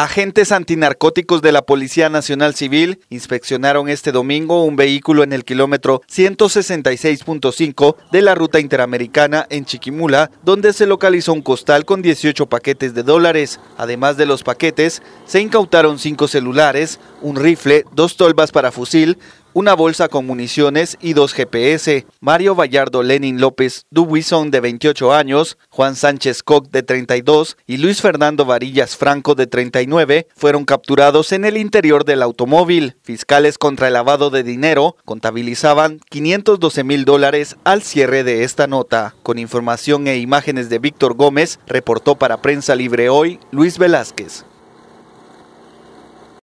Agentes antinarcóticos de la Policía Nacional Civil inspeccionaron este domingo un vehículo en el kilómetro 166.5 de la ruta interamericana en Chiquimula, donde se localizó un costal con 18 paquetes de dólares. Además de los paquetes, se incautaron cinco celulares, un rifle, dos tolvas para fusil, una bolsa con municiones y dos GPS. Mario Vallardo Lenin López Dubuisson, de 28 años, Juan Sánchez Koch, de 32, y Luis Fernando Varillas Franco, de 39, fueron capturados en el interior del automóvil. Fiscales contra el lavado de dinero contabilizaban 512 mil dólares al cierre de esta nota. Con información e imágenes de Víctor Gómez, reportó para Prensa Libre Hoy Luis Velázquez.